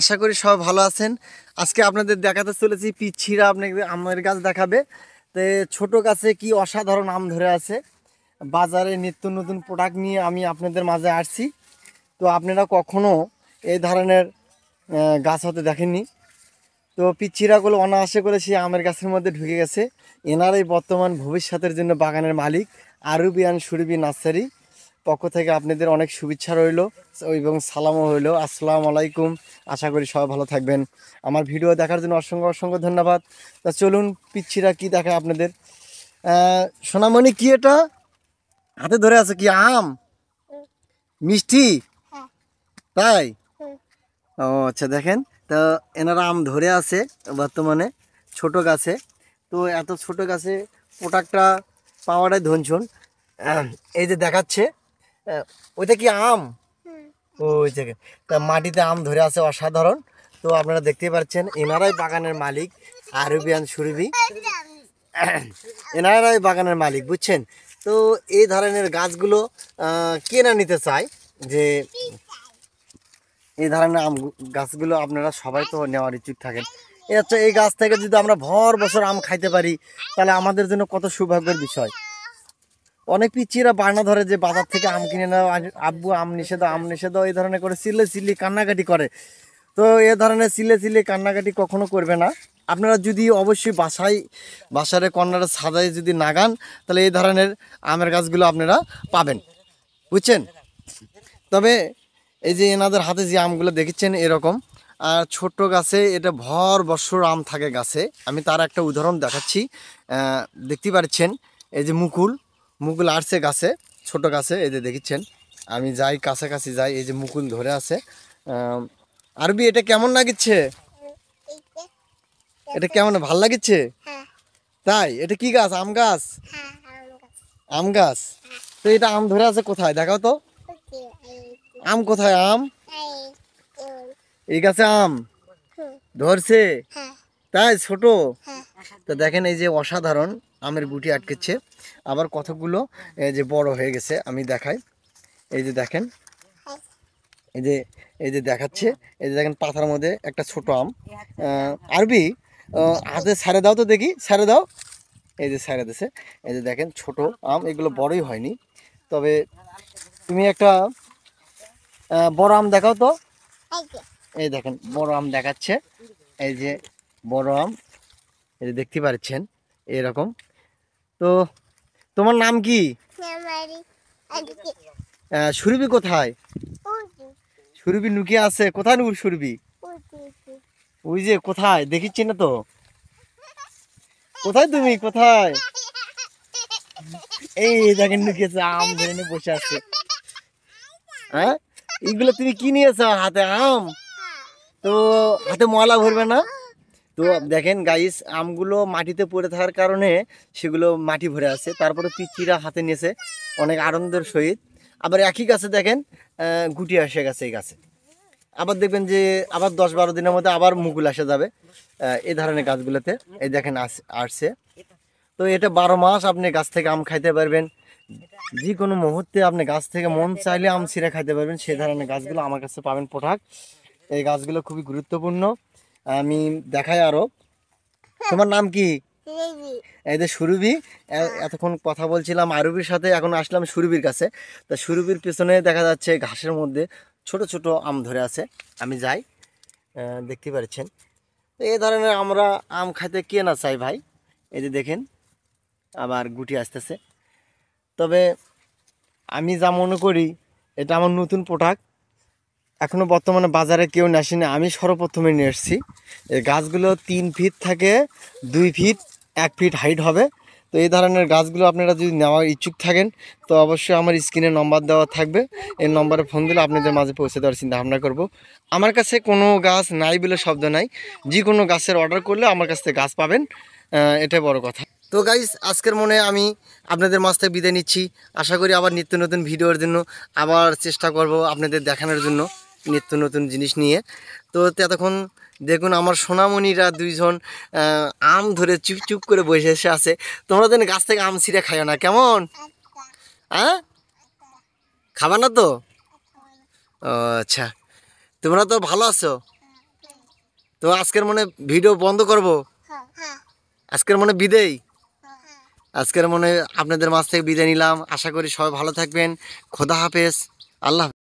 আশা করি সবাই ভালো আছেন আজকে আপনাদের দেখাতে চলেছি পিচ্ছিরা আপনাকে আমের গাছ দেখাবে তো ছোট গাছে কি অসাধারণ আম ধরে আছে বাজারে নিত্য নতুন প্রোডাক্ট নিয়ে আমি আপনাদের মাঝে আসছি তো আপনারা কখনো এই ধরনের গাছ হতে দেখেননি তো পিচ্ছিরাগুলো অনায়াসে করে সেই আমের গাছের মধ্যে ঢুকে গেছে এনারাই বর্তমান ভবিষ্যতের জন্য বাগানের মালিক আরুবি সুরবি নার্সারি পক্ষ থেকে আপনাদের অনেক শুভেচ্ছা রইল এবং সালামও রইল আসসালাম আলাইকুম আশা করি সবাই ভালো থাকবেন আমার ভিডিও দেখার জন্য অসংখ্য অসংখ্য ধন্যবাদ তা চলুন পিচ্ছিরা কি দেখে আপনাদের সোনামণি কি এটা হাতে ধরে আছে কি আম মিষ্টি তাই ও আচ্ছা দেখেন তো এনারা আম ধরে আছে বর্তমানে ছোট গাছে তো এত ছোট গাছে প্রোডাক্টটা পাওয়াটাই ধনছন এই যে দেখাচ্ছে হ্যাঁ, ওইটা কি আম ওই থেকে তা মাটিতে আম ধরে আছে অসাধারণ তো আপনারা দেখতেই পাচ্ছেন এনারাই বাগানের মালিক আরবিয়ান সুরবি এনারাই বাগানের মালিক বুঝছেন তো এই ধরনের গাছগুলো কেনা নিতে চায় যে এই ধরনের আম গাছগুলো আপনারা সবাই তো নেওয়ার ইচ্ছুক থাকেন আচ্ছা এই গাছ থেকে যদি আমরা ভর বছর আম খাইতে পারি তাহলে আমাদের জন্য কত সৌভাগ্যের বিষয় অনেক পিচিরা বানা ধরে যে বাজার থেকে আম কিনে নেওয়া আব্বু আম নিষেধ আম নিষেধ এই ধরনের করে সিলে সিলি কান্নাকাটি করে তো এ ধরনের সিলে সিলে কান্নাকাটি কখনো করবে না আপনারা যদি অবশ্যই বাসায় বাসারে কন্যারা সাদায় যদি নাগান তাহলে এই ধরনের আমের গাছগুলো আপনারা পাবেন বুঝছেন তবে এই যে এনাদের হাতে যে আমগুলো দেখেছেন এরকম আর ছোট গাছে এটা ভর বছর আম থাকে গাছে আমি তার একটা উদাহরণ দেখাচ্ছি দেখতে পাচ্ছেন এই যে মুকুল মুকুল আসছে গাছে ছোট গাছে এই যে দেখছেন আমি যাই কাছাকাছি যাই এই যে মুকুল ধরে আছে আরবি এটা কেমন লাগিচ্ছে এটা কেমন ভাল লাগিচ্ছে তাই এটা কি গাছ আম গাছ আম গাছ তো এটা আম ধরে আছে কোথায় দেখাও তো আম কোথায় আম এই গাছে আম ধরছে তাই ছোট তো দেখেন এই যে অসাধারণ আমের গুটি আটকেছে আবার কতগুলো যে বড় হয়ে গেছে আমি দেখাই এই যে দেখেন এই যে এই যে দেখাচ্ছে এই যে দেখেন পাতার মধ্যে একটা ছোট আম আরবি হাতে সারে দাও তো দেখি সারে দাও এই যে সারে দেশে এই যে দেখেন ছোট আম এগুলো বড়ই হয়নি তবে তুমি একটা বড় আম দেখাও তো এই দেখেন বড় আম দেখাচ্ছে এই যে বড় আম এই যে দেখতে পাচ্ছেন এরকম তো তোমার নাম কি সুরবি কোথায় সুরবি নুকি আছে কোথায় নুর সুরবি ওই যে কোথায় দেখিচ্ছি না তো কোথায় তুমি কোথায় এই দেখেন নুকিয়েছে আম ধরে নিয়ে বসে আছে হ্যাঁ এইগুলো তুমি কি নিয়েছ হাতে আম তো হাতে ময়লা ভরবে না তো দেখেন গাইস আমগুলো মাটিতে পড়ে থাকার কারণে সেগুলো মাটি ভরে আছে তারপরে পিচিরা হাতে নিয়েছে অনেক আনন্দের সহিত আবার একই গাছে দেখেন গুটি আসে গেছে এই গাছে আবার দেখবেন যে আবার দশ বারো দিনের মধ্যে আবার মুকুল আসা যাবে এই ধরনের গাছগুলোতে এই দেখেন আসছে তো এটা বারো মাস আপনি গাছ থেকে আম খাইতে পারবেন যে কোনো মুহূর্তে আপনি গাছ থেকে মন চাইলে আম ছিঁড়ে খাইতে পারবেন সেই ধরনের গাছগুলো আমার কাছে পাবেন পোঠাক এই গাছগুলো খুবই গুরুত্বপূর্ণ আমি দেখাই আরো তোমার নাম কি এই যে সুরভি হ্যাঁ। এতক্ষণ কথা বলছিলাম আরবির সাথে এখন আসলাম সুরভির কাছে তা সুরভির পিছনে দেখা যাচ্ছে ঘাসের মধ্যে ছোট ছোট আম ধরে আছে আমি যাই দেখতে পাচ্ছেন তো এই ধরনের আমরা আম খাইতে কে না চাই ভাই এই যে দেখেন আবার গুটি আসতেছে তবে আমি যা মনে করি এটা আমার নতুন প্রোডাক্ট এখনও বর্তমানে বাজারে কেউ নেসি না আমি সর্বপ্রথমে নিয়ে এসেছি এই গাছগুলো তিন ফিট থেকে দুই ফিট এক ফিট হাইট হবে তো এই ধরনের গাছগুলো আপনারা যদি নেওয়ার ইচ্ছুক থাকেন তো অবশ্যই আমার স্ক্রিনে নম্বর দেওয়া থাকবে এই নম্বরে ফোন দিলে আপনাদের মাঝে পৌঁছে দেওয়ার চিন্তা ভাবনা করব আমার কাছে কোনো গাছ নাই বলে শব্দ নাই যে কোনো গাছের অর্ডার করলে আমার কাছ থেকে গাছ পাবেন এটাই বড় কথা তো গাইজ আজকের মনে আমি আপনাদের মাছ থেকে বিদায় নিচ্ছি আশা করি আবার নিত্য নতুন ভিডিওর জন্য আবার চেষ্টা করব আপনাদের দেখানোর জন্য নিত্য নতুন জিনিস নিয়ে তো এতক্ষণ দেখুন আমার সোনামণিরা দুইজন আম ধরে চুপ চুপ করে বসে এসে আছে তোমরা দিন গাছ থেকে আম ছিঁড়ে খাইও না কেমন হ্যাঁ খাবা না তো আচ্ছা তোমরা তো ভালো আছো তো আজকের মনে ভিডিও বন্ধ করব আজকের মনে বিদেই আজকের মনে আপনাদের মাছ থেকে বিদায় নিলাম আশা করি সবাই ভালো থাকবেন খোদা হাফেজ আল্লাহ